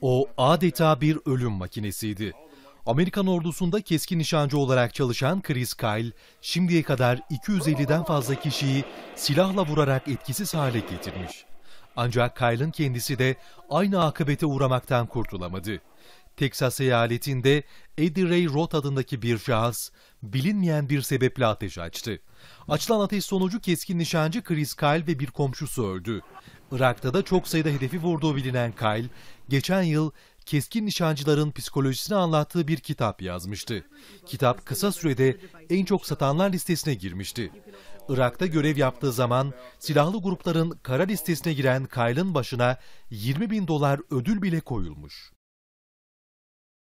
O adeta bir ölüm makinesiydi. Amerikan ordusunda keskin nişancı olarak çalışan Chris Kyle, şimdiye kadar 250'den fazla kişiyi silahla vurarak etkisiz hale getirmiş. Ancak Kyle'ın kendisi de aynı akıbete uğramaktan kurtulamadı. Teksas eyaletinde Eddie Ray Roth adındaki bir şahıs bilinmeyen bir sebeple ateş açtı. Açılan ateş sonucu keskin nişancı Chris Kyle ve bir komşusu öldü. Irak'ta da çok sayıda hedefi vurduğu bilinen Kyle, geçen yıl keskin nişancıların psikolojisini anlattığı bir kitap yazmıştı. Kitap kısa sürede en çok satanlar listesine girmişti. Irak'ta görev yaptığı zaman silahlı grupların kara listesine giren Kyle'ın başına 20 bin dolar ödül bile koyulmuş.